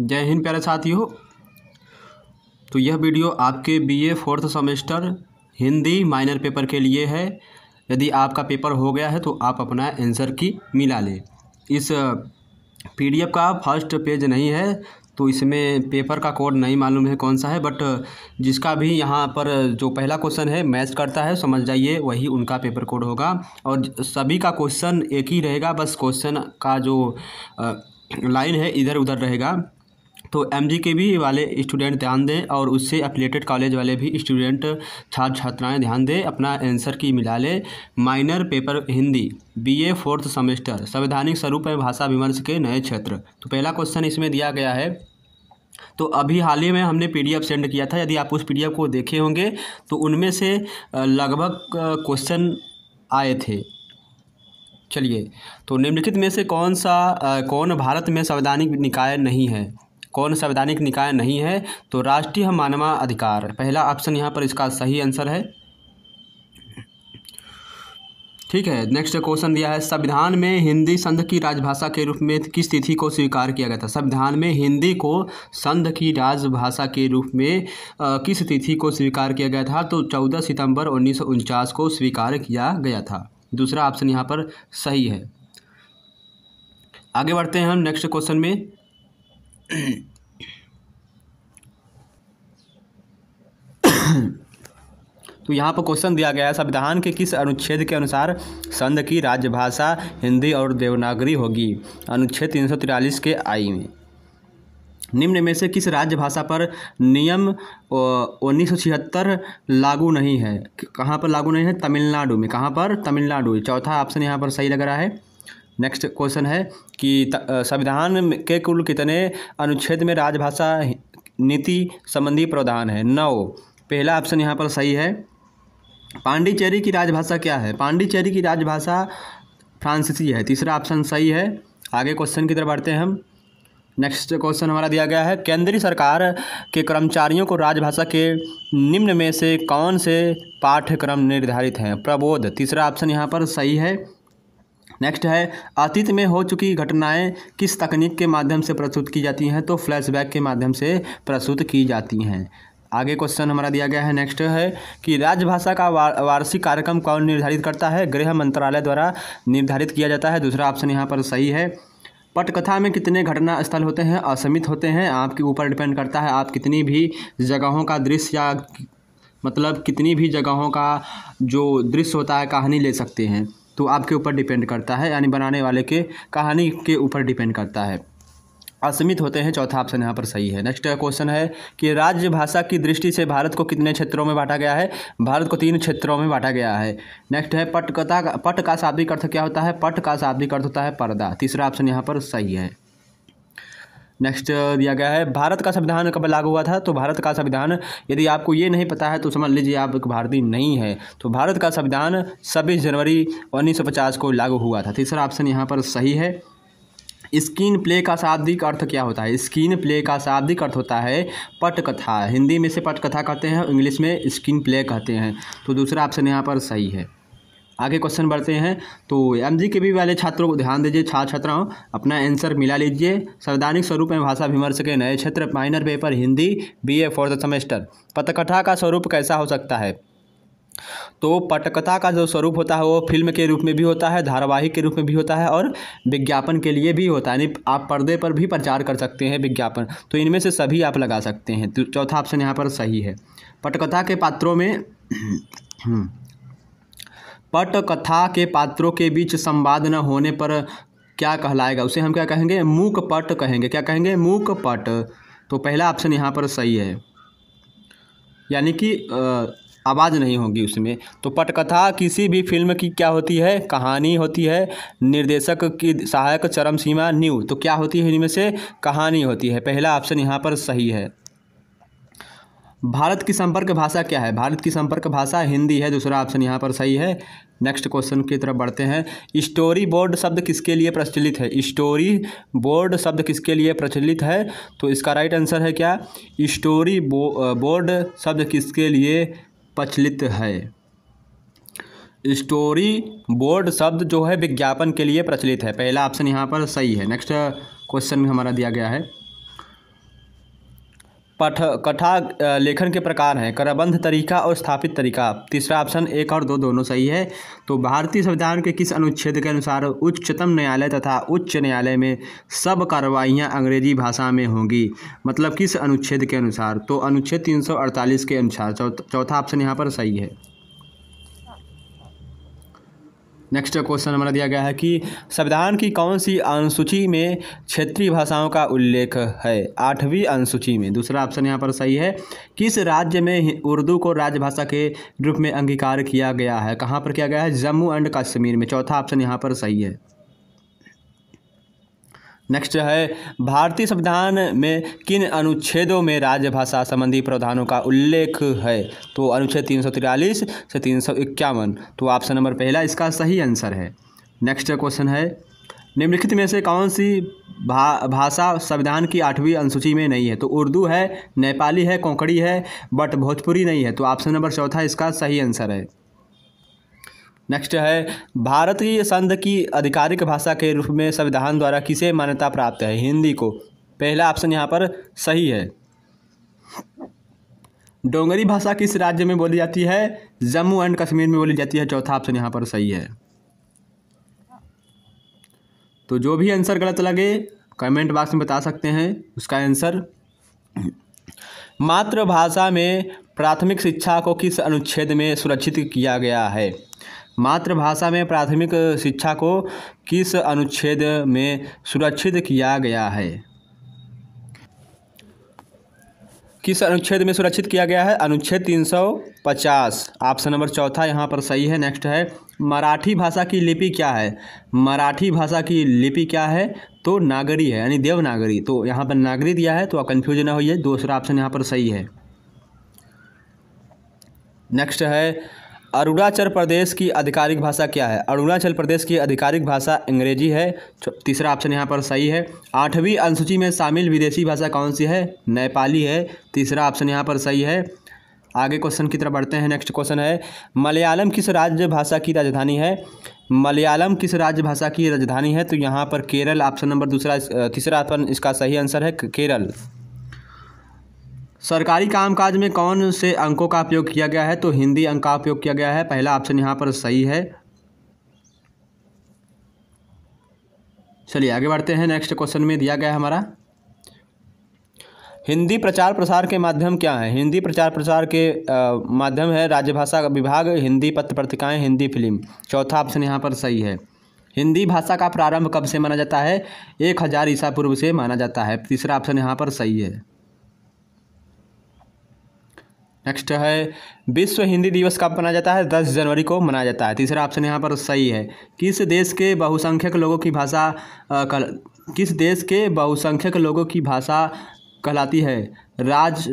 जय हिंद प्यारे साथियों तो यह वीडियो आपके BA fourth semester Hindi minor paper के लिए है यदि आपका पेपर हो गया है तो आप अपना आंसर की मिला लें इस पीडीएफ का फर्स्ट पेज नहीं है तो इसमें पेपर का कोड नहीं मालूम है कौन सा है बट जिसका भी यहाँ पर जो पहला क्वेश्चन है मैच करता है समझ जाइए वही उनका पेपर कोड होगा और सभी का क्वेश्चन एक ही रहेगा बस क्वेश्चन का जो लाइन है इधर उधर रहेगा तो एम जी वाले स्टूडेंट ध्यान दें और उससे अपलेटेड कॉलेज वाले भी स्टूडेंट छात्र छात्राएँ ध्यान दें अपना आंसर की मिला लें minor paper Hindi BA fourth semester संवैधानिक स्वरूप है भाषा विमर्श के नए क्षेत्र तो पहला क्वेश्चन इसमें दिया गया है तो अभी हाल ही में हमने पीडीएफ सेंड किया था यदि आप उस पीडीएफ को देखे होंगे तो उनमें से लगभग क्वेश्चन आए थे चलिए तो निम्नलिखित में से कौन सा कौन भारत में संवैधानिक निकाय नहीं है कौन संवैधानिक निकाय नहीं है तो राष्ट्रीय मानवाधिकार पहला ऑप्शन यहाँ पर इसका सही आंसर है ठीक है नेक्स्ट क्वेश्चन दिया है संविधान में हिंदी संध की राजभाषा के रूप में किस तिथि को स्वीकार किया गया था संविधान में हिंदी को संध की राजभाषा के रूप में आ, किस तिथि को स्वीकार किया गया था तो 14 सितंबर उन्नीस को स्वीकार किया गया था दूसरा ऑप्शन यहाँ पर सही है आगे बढ़ते हैं हम नेक्स्ट क्वेश्चन में तो यहाँ पर क्वेश्चन दिया गया है संविधान के किस अनुच्छेद के अनुसार संघ की राजभाषा हिंदी और देवनागरी होगी अनुच्छेद तीन सौ तिरालीस के आई में निम्न में से किस राज्य भाषा पर नियम उन्नीस सौ छिहत्तर लागू नहीं है कहाँ पर लागू नहीं है तमिलनाडु में कहाँ पर तमिलनाडु चौथा ऑप्शन यहाँ पर सही लग रहा है नेक्स्ट क्वेश्चन है कि संविधान के कुल कितने अनुच्छेद में राजभाषा नीति संबंधी प्रावधान है नौ पहला ऑप्शन यहाँ पर सही है पांडिचेरी की राजभाषा क्या है पांडिचेरी की राजभाषा फ्रांसीसी है तीसरा ऑप्शन सही है आगे क्वेश्चन की तरफ बढ़ते हैं हम नेक्स्ट क्वेश्चन हमारा दिया गया है केंद्रीय सरकार के कर्मचारियों को राजभाषा के निम्न में से कौन से पाठ्यक्रम निर्धारित हैं प्रबोध तीसरा ऑप्शन यहाँ पर सही है नेक्स्ट है अतीत में हो चुकी घटनाएं किस तकनीक के माध्यम से प्रस्तुत की जाती हैं तो फ्लैशबैक के माध्यम से प्रस्तुत की जाती हैं आगे क्वेश्चन हमारा दिया गया है नेक्स्ट है कि राजभाषा का वार, वार्षिक कार्यक्रम कौन निर्धारित करता है गृह मंत्रालय द्वारा निर्धारित किया जाता है दूसरा ऑप्शन यहाँ पर सही है पटकथा में कितने घटना स्थल होते हैं असीमित होते हैं आपके ऊपर डिपेंड करता है आप कितनी भी जगहों का दृश्य या मतलब कितनी भी जगहों का जो दृश्य होता है कहानी ले सकते हैं तो आपके ऊपर डिपेंड करता है यानी बनाने वाले के कहानी के ऊपर डिपेंड करता है असमित होते हैं चौथा ऑप्शन यहाँ पर सही है नेक्स्ट क्वेश्चन है कि राज्य भाषा की दृष्टि से भारत को कितने क्षेत्रों में बांटा गया है भारत को तीन क्षेत्रों में बांटा गया है नेक्स्ट है पटकथा पट का शाब्दिक अर्थ क्या होता है पट का शाब्दिक अर्थ होता है पर्दा तीसरा ऑप्शन यहाँ पर सही है नेक्स्ट दिया गया है भारत का संविधान कब लागू हुआ था तो भारत का संविधान यदि आपको ये नहीं पता है तो समझ लीजिए आप एक भारतीय नहीं है तो भारत का संविधान छब्बीस जनवरी उन्नीस को लागू हुआ था तीसरा ऑप्शन यहाँ पर सही है स्क्रीन प्ले का शाब्दिक अर्थ क्या होता है स्क्रीन प्ले का शाब्दिक अर्थ होता है पटकथा हिंदी में से पटकथा कहते हैं इंग्लिश में स्क्रीन प्ले कहते हैं तो दूसरा ऑप्शन यहाँ पर सही है आगे क्वेश्चन बढ़ते हैं तो एम जी के बी वाले छात्रों को ध्यान दीजिए छात्र छात्राओं अपना आंसर मिला लीजिए संवैधानिक स्वरूप में भाषा विमर्श के नए क्षेत्र minor paper Hindi B A fourth semester पत्रकथा का स्वरूप कैसा हो सकता है तो पटकथा का जो स्वरूप होता है वो फिल्म के रूप में भी होता है धारावाहिक के रूप में भी होता है और विज्ञापन के लिए भी होता है यानी आप पर्दे पर भी प्रचार कर सकते हैं विज्ञापन तो इनमें से सभी आप लगा सकते हैं तो चौथा ऑप्शन यहाँ पर सही है पटकथा के पात्रों में पटकथा के पात्रों के बीच संवाद न होने पर क्या कहलाएगा उसे हम क्या कहेंगे मूक पट कहेंगे क्या कहेंगे मूक पट तो पहला ऑप्शन यहाँ पर सही है यानी कि आवाज़ नहीं होगी उसमें तो पटकथा किसी भी फिल्म की क्या होती है कहानी होती है निर्देशक की सहायक चरम सीमा न्यू तो क्या होती है इनमें से कहानी होती है पहला ऑप्शन यहाँ पर सही है भारत की संपर्क भाषा क्या है भारत की संपर्क भाषा हिंदी है दूसरा ऑप्शन यहाँ पर सही है नेक्स्ट क्वेश्चन की तरफ बढ़ते हैं स्टोरी बोर्ड शब्द किसके लिए प्रचलित है स्टोरी बोर्ड शब्द किसके लिए प्रचलित है तो इसका राइट आंसर है क्या स्टोरी बो, बोर्ड शब्द किसके लिए प्रचलित है स्टोरी बोर्ड शब्द जो है विज्ञापन के लिए प्रचलित है पहला ऑप्शन यहाँ पर सही है नेक्स्ट क्वेश्चन में हमारा दिया गया है पठ कथा लेखन के प्रकार हैं करबंध तरीका और स्थापित तरीका तीसरा ऑप्शन एक और दो दोनों सही है तो भारतीय संविधान के किस अनुच्छेद के अनुसार उच्चतम न्यायालय तथा उच्च न्यायालय में सब कार्रवाइयाँ अंग्रेजी भाषा में होंगी मतलब किस अनुच्छेद के अनुसार तो अनुच्छेद 348 के अनुसार चौथा ऑप्शन यहाँ पर सही है नेक्स्ट क्वेश्चन हमारा दिया गया है कि संविधान की कौन सी अनुसूची में क्षेत्रीय भाषाओं का उल्लेख है आठवीं अनुसूची में दूसरा ऑप्शन यहाँ पर सही है किस राज्य में उर्दू को राजभाषा के रूप में अंगीकार किया गया है कहाँ पर किया गया है जम्मू एंड कश्मीर में चौथा ऑप्शन यहाँ पर सही है नेक्स्ट है भारतीय संविधान में किन अनुच्छेदों में राज्यभाषा संबंधी प्रावधानों का उल्लेख है तो अनुच्छेद तीन से तीन तो ऑप्शन नंबर पहला इसका सही आंसर है नेक्स्ट क्वेश्चन है निम्नलिखित में से कौन सी भा भाषा संविधान की आठवीं अनुसूची में नहीं है तो उर्दू है नेपाली है कोंकणी है बट भोजपुरी नहीं है तो ऑप्शन नंबर चौथा इसका सही आंसर है नेक्स्ट है भारत की संघ की आधिकारिक भाषा के रूप में संविधान द्वारा किसे मान्यता प्राप्त है हिंदी को पहला ऑप्शन यहाँ पर सही है डोंगरी भाषा किस राज्य में बोली जाती है जम्मू एंड कश्मीर में बोली जाती है चौथा ऑप्शन यहाँ पर सही है तो जो भी आंसर गलत लगे कमेंट बॉक्स में बता सकते हैं उसका आंसर मातृभाषा में प्राथमिक शिक्षा को किस अनुच्छेद में सुरक्षित किया गया है मातृभाषा में प्राथमिक शिक्षा को किस अनुच्छेद में सुरक्षित किया गया है किस अनुच्छेद में सुरक्षित किया गया है अनुच्छेद 350 ऑप्शन नंबर चौथा यहाँ पर सही है नेक्स्ट है मराठी भाषा की लिपि क्या है मराठी भाषा की लिपि क्या है तो नागरी है यानी देवनागरी तो यहाँ पर नागरी दिया है तो आप कन्फ्यूज ना होइए दूसरा ऑप्शन यहाँ पर सही है नेक्स्ट है अरुणाचल प्रदेश की आधिकारिक भाषा क्या है अरुणाचल प्रदेश की आधिकारिक भाषा अंग्रेजी है तीसरा ऑप्शन यहाँ पर सही है आठवीं अनुसूची में शामिल विदेशी भाषा कौन सी है नेपाली है तीसरा ऑप्शन यहाँ पर सही है आगे क्वेश्चन की तरफ बढ़ते हैं नेक्स्ट क्वेश्चन है मलयालम किस राज्य भाषा की राजधानी है मलयालम किस राज्य भाषा की राजधानी है तो यहाँ पर केरल ऑप्शन नंबर दूसरा तीसरा ऑप्शन इसका सही आंसर है केरल सरकारी कामकाज में कौन से अंकों का उपयोग किया गया है तो हिंदी अंक का उपयोग किया गया है पहला ऑप्शन यहाँ पर सही है चलिए आगे बढ़ते हैं नेक्स्ट क्वेश्चन में दिया गया है हमारा हिंदी प्रचार प्रसार के माध्यम क्या है हिंदी प्रचार प्रसार के आ, माध्यम है राज्यभाषा विभाग हिंदी पत्र पत्रिकाएँ हिंदी फिल्म चौथा ऑप्शन यहाँ पर सही है हिंदी भाषा का प्रारंभ कब से माना जाता है एक हज़ार ईसा पूर्व से माना जाता है तीसरा ऑप्शन यहाँ पर सही है नेक्स्ट है विश्व हिंदी दिवस कब मनाया जाता है दस जनवरी को मनाया जाता है तीसरा ऑप्शन यहाँ पर सही है किस देश के बहुसंख्यक लोगों की भाषा किस देश के बहुसंख्यक लोगों की भाषा कहलाती है राज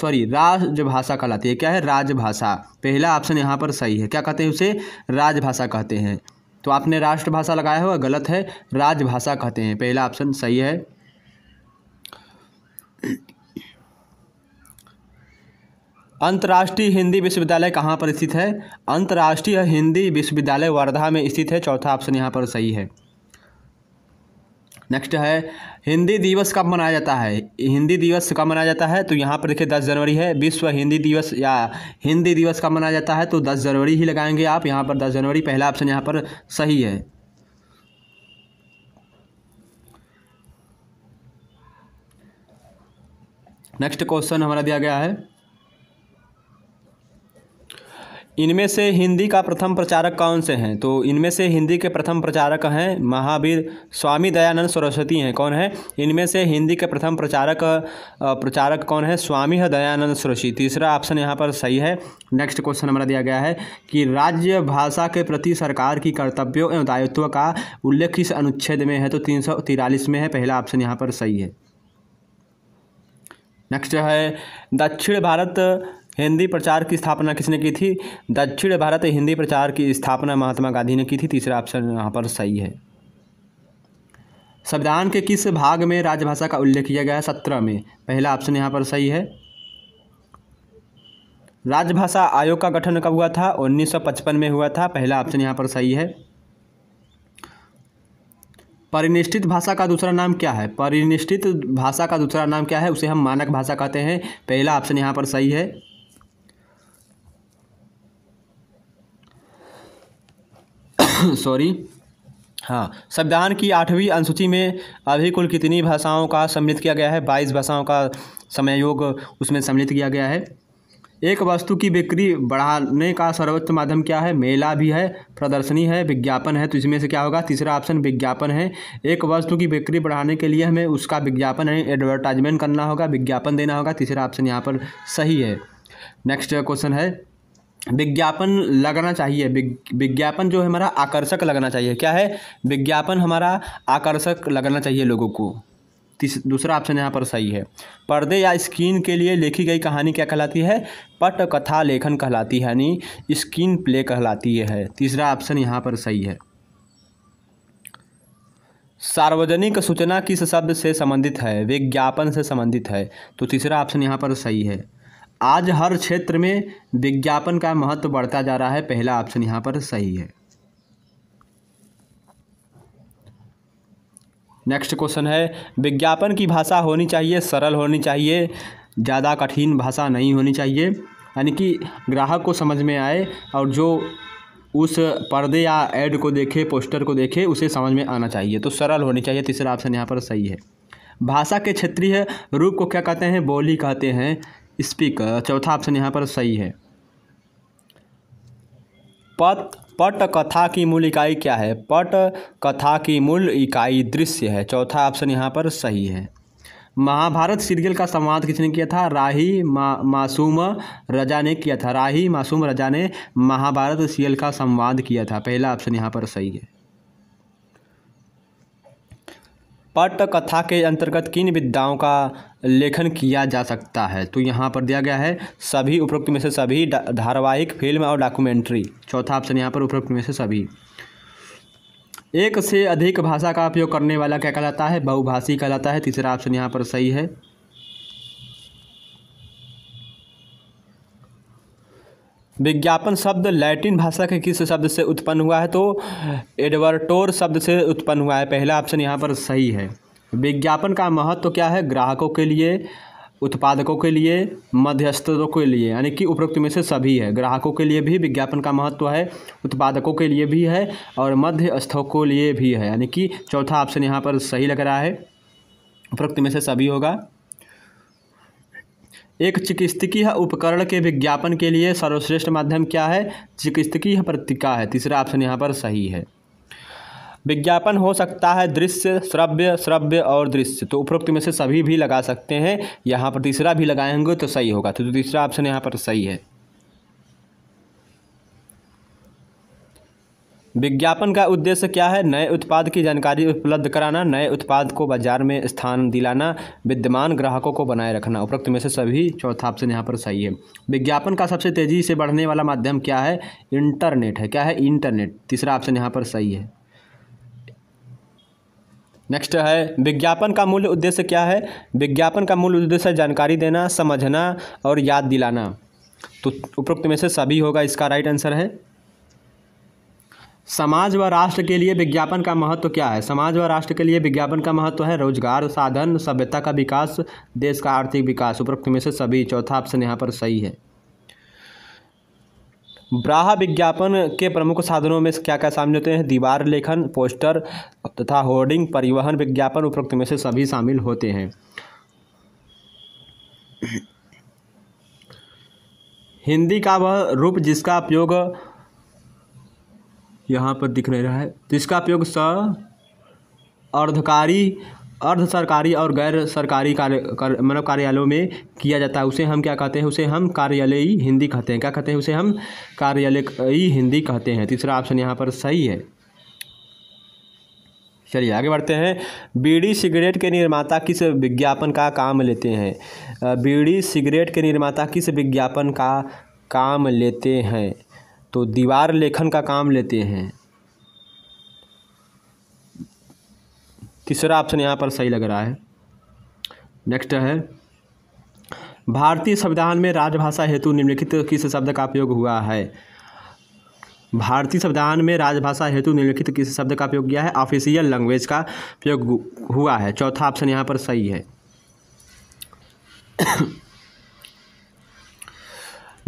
सॉरी राजभाषा कहलाती है क्या है राजभाषा पहला ऑप्शन यहाँ पर सही है क्या कहते हैं उसे राजभाषा कहते हैं तो आपने राष्ट्रभाषा लगाया हुआ गलत है राजभाषा कहते हैं पहला ऑप्शन सही है अंतर्राष्ट्रीय हिंदी विश्वविद्यालय कहाँ पर स्थित है अंतर्राष्ट्रीय हिंदी विश्वविद्यालय वर्धा में स्थित है चौथा ऑप्शन यहाँ पर सही है नेक्स्ट है हिंदी दिवस कब मनाया जाता है हिंदी दिवस कब मनाया जाता है तो यहाँ पर देखिए दस जनवरी है विश्व हिंदी दिवस या हिंदी दिवस कब मनाया जाता है तो दस जनवरी ही लगाएंगे आप यहाँ पर दस जनवरी पहला ऑप्शन यहाँ पर सही है नेक्स्ट क्वेश्चन हमारा दिया गया है इनमें से हिंदी का प्रथम प्रचारक कौन से हैं तो इनमें से हिंदी के प्रथम प्रचारक हैं महावीर स्वामी दयानंद सरस्वती हैं कौन है इनमें से हिंदी के प्रथम प्रचारक प्रचारक कौन है स्वामी है दयानंद सरस्वती तीसरा ऑप्शन यहाँ पर सही है नेक्स्ट क्वेश्चन हमारा दिया गया है कि राज्य भाषा के प्रति सरकार की कर्तव्यों एवं दायित्व का उल्लेख किस अनुच्छेद में है तो तीन में है पहला ऑप्शन यहाँ पर सही है नेक्स्ट है दक्षिण भारत हिंदी प्रचार की स्थापना किसने की थी दक्षिण भारत हिंदी प्रचार की स्थापना महात्मा गांधी ने की थी तीसरा ऑप्शन यहाँ पर सही है संविधान के किस भाग में राजभाषा का उल्लेख किया गया है सत्रह में पहला ऑप्शन यहाँ पर सही है राजभाषा आयोग का गठन कब हुआ था 1955 में हुआ था पहला ऑप्शन यहाँ पर सही है परिनिष्ठित भाषा का दूसरा नाम क्या है परिनिष्ठित भाषा का दूसरा नाम क्या है उसे हम मानक भाषा कहते हैं पहला ऑप्शन यहाँ पर सही है सॉरी हाँ संविधान की आठवीं अनुसूची में अभी कुल कितनी भाषाओं का सम्मिलित किया गया है बाईस भाषाओं का समयोग उसमें सम्मिलित किया गया है एक वस्तु की बिक्री बढ़ाने का सर्वोच्च माध्यम क्या है मेला भी है प्रदर्शनी है विज्ञापन है तो इसमें से क्या होगा तीसरा ऑप्शन विज्ञापन है एक वस्तु की बिक्री बढ़ाने के लिए हमें उसका विज्ञापन है एडवर्टाइजमेंट करना होगा विज्ञापन देना होगा तीसरा ऑप्शन यहाँ पर सही है नेक्स्ट क्वेश्चन है विज्ञापन लगना चाहिए विज्ञापन जो है हमारा आकर्षक लगना चाहिए क्या है विज्ञापन हमारा आकर्षक लगना चाहिए लोगों को दूसरा ऑप्शन यहाँ पर सही है पर्दे या स्क्रीन के लिए लिखी गई कहानी क्या कहलाती है पट कथा लेखन कहलाती है यानी स्क्रीन प्ले कहलाती है तीसरा ऑप्शन यहाँ पर सही है सार्वजनिक सूचना किस शब्द से संबंधित है विज्ञापन से संबंधित है तो तीसरा ऑप्शन यहाँ पर सही है आज हर क्षेत्र में विज्ञापन का महत्व बढ़ता जा रहा है पहला ऑप्शन यहाँ पर सही है नेक्स्ट क्वेश्चन है विज्ञापन की भाषा होनी चाहिए सरल होनी चाहिए ज़्यादा कठिन भाषा नहीं होनी चाहिए यानी कि ग्राहक को समझ में आए और जो उस पर्दे या एड को देखे पोस्टर को देखे उसे समझ में आना चाहिए तो सरल होनी चाहिए तीसरा ऑप्शन यहाँ पर सही है भाषा के क्षेत्रीय रूप को क्या कहते हैं बोली कहते हैं स्पीक चौथा ऑप्शन यहाँ पर सही है पट पट कथा की मूल इकाई क्या है पट कथा की मूल इकाई दृश्य है चौथा ऑप्शन यहाँ पर सही है महाभारत सीरियल का संवाद किसने किया था राही मा मासूम रजा ने किया था राही मासूम रजा ने महाभारत सीरियल का संवाद किया था पहला ऑप्शन यहाँ पर सही है पट कथा के अंतर्गत किन विद्याओं का लेखन किया जा सकता है तो यहाँ पर दिया गया है सभी उपरोक्त में से सभी धारावाहिक फिल्म और डॉक्यूमेंट्री चौथा ऑप्शन यहाँ पर उपरोक्त में से सभी एक से अधिक भाषा का उपयोग करने वाला क्या कहलाता है बहुभाषी कहलाता है तीसरा ऑप्शन यहाँ पर सही है विज्ञापन शब्द लैटिन भाषा के किस शब्द से उत्पन्न हुआ है तो एडवर्टोर शब्द से उत्पन्न हुआ है पहला ऑप्शन यहाँ पर सही है विज्ञापन का महत्व तो क्या है ग्राहकों के लिए उत्पादकों के लिए मध्यस्थों के लिए यानी कि उपरोक्त में से सभी है ग्राहकों के लिए भी विज्ञापन का महत्व है उत्पादकों के लिए भी है और मध्यस्थों के लिए भी है यानी कि चौथा ऑप्शन यहाँ पर सही लग रहा है उपरोक्त में से सभी होगा एक चिकित्सकीय उपकरण के विज्ञापन के लिए सर्वश्रेष्ठ माध्यम क्या है चिकित्सकीय प्रतिका है तीसरा ऑप्शन यहाँ पर सही है विज्ञापन हो सकता है दृश्य श्रव्य श्रव्य और दृश्य तो उपरोक्त में से सभी भी लगा सकते हैं यहाँ पर तीसरा भी लगाएंगे तो सही होगा तो तीसरा ऑप्शन यहाँ पर सही है विज्ञापन का उद्देश्य क्या है नए उत्पाद की जानकारी उपलब्ध कराना नए उत्पाद को बाजार में स्थान दिलाना विद्यमान ग्राहकों को बनाए रखना उपरोक्त में से सभी चौथा ऑप्शन यहाँ पर सही है विज्ञापन का सबसे तेज़ी से बढ़ने वाला माध्यम क्या है इंटरनेट है क्या है इंटरनेट तीसरा ऑप्शन यहाँ पर सही है नेक्स्ट है विज्ञापन का मूल उद्देश्य क्या है विज्ञापन का मूल उद्देश्य जानकारी देना समझना और याद दिलाना तो उपरोक्त में से सभी होगा इसका राइट आंसर है समाज व राष्ट्र के लिए विज्ञापन का महत्व क्या है समाज व राष्ट्र के लिए विज्ञापन का महत्व है रोजगार साधन सभ्यता का विकास देश का आर्थिक विकास उपरोक्त में से सभी चौथा ऑप्शन यहाँ पर सही है ब्राह विज्ञापन के प्रमुख साधनों में क्या क्या शामिल होते हैं दीवार लेखन पोस्टर तथा होर्डिंग परिवहन विज्ञापन उपरोक्त में से सभी शामिल होते हैं हिंदी का वह रूप जिसका उपयोग यहाँ पर दिख नहीं रहा है जिसका तो उपयोग स अर्धकारी अर्ध सरकारी और गैर सरकारी कार्य कर, मतलब कार्यालयों में किया जाता है उसे हम क्या कहते हैं उसे हम कार्यालयी हिंदी कहते हैं क्या कहते हैं उसे हम कार्यालयी हिंदी कहते हैं तीसरा ऑप्शन यहाँ पर सही है चलिए आगे बढ़ते हैं बीड़ी सिगरेट के निर्माता किस विज्ञापन का काम लेते हैं बीड़ी सिगरेट के निर्माता किस विज्ञापन का काम लेते हैं तो दीवार लेखन का काम लेते हैं तीसरा ऑप्शन यहाँ पर सही लग रहा है नेक्स्ट है भारतीय संविधान में राजभाषा हेतु निम्नलिखित किस शब्द का उपयोग हुआ है भारतीय संविधान में राजभाषा हेतु निम्नलिखित किस शब्द का उपयोग किया है ऑफिशियल लैंग्वेज का उपयोग हुआ है चौथा ऑप्शन यहाँ पर सही है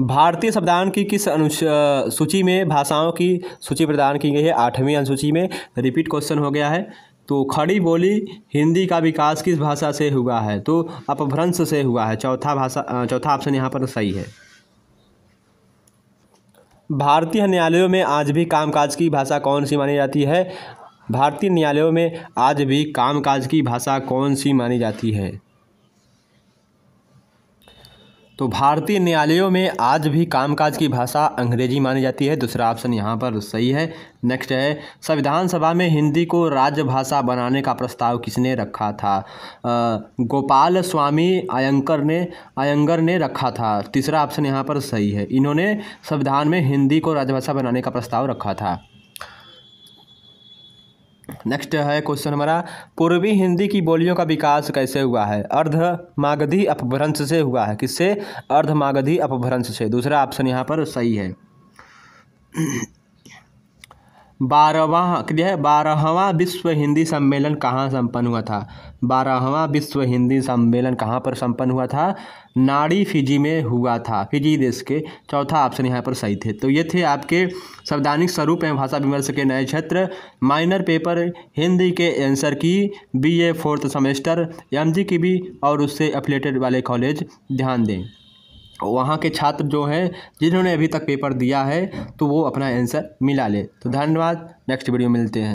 भारतीय संविधान की किस अनु सूची में भाषाओं की सूची प्रदान की गई है आठवीं अनुसूची में रिपीट क्वेश्चन हो गया है तो खड़ी बोली हिंदी का विकास किस भाषा से हुआ है तो अपभ्रंश से हुआ है चौथा भाषा चौथा ऑप्शन यहाँ पर सही है भारतीय न्यायालयों में आज भी कामकाज की भाषा कौन सी मानी जाती है भारतीय न्यायालयों में आज भी कामकाज की भाषा कौन सी मानी जाती है तो भारतीय न्यायालयों में आज भी कामकाज की भाषा अंग्रेजी मानी जाती है दूसरा ऑप्शन यहाँ पर सही है नेक्स्ट है संविधान सभा में हिंदी को राज्य भाषा बनाने का प्रस्ताव किसने रखा था गोपाल स्वामी अयंकर ने अयंगर ने रखा था तीसरा ऑप्शन यहाँ पर सही है इन्होंने संविधान में हिंदी को राजभाषा बनाने का प्रस्ताव रखा था नेक्स्ट है क्वेश्चन हमारा पूर्वी हिंदी की बोलियों का विकास कैसे हुआ है अर्ध मागधी अपभ्रंश से हुआ है किससे अर्ध मागधी अपभ्रंश से दूसरा ऑप्शन यहाँ पर सही है बारहवा दिया है बारहवा विश्व हिंदी सम्मेलन कहाँ संपन्न हुआ था बारहवा विश्व हिंदी सम्मेलन कहाँ पर संपन्न हुआ था नाड़ी फिजी में हुआ था फिजी देश के चौथा ऑप्शन यहाँ पर सही थे तो ये थे आपके संवैधानिक स्वरूप एवं भाषा विमर्श के नए क्षेत्र माइनर पेपर हिंदी के answer key B A fourth semester M की भी और उससे अफिलेटेड वाले कॉलेज ध्यान दें वहाँ के छात्र जो हैं जिन्होंने अभी तक पेपर दिया है तो वो अपना एंसर मिला ले तो धन्यवाद नेक्स्ट वीडियो मिलते हैं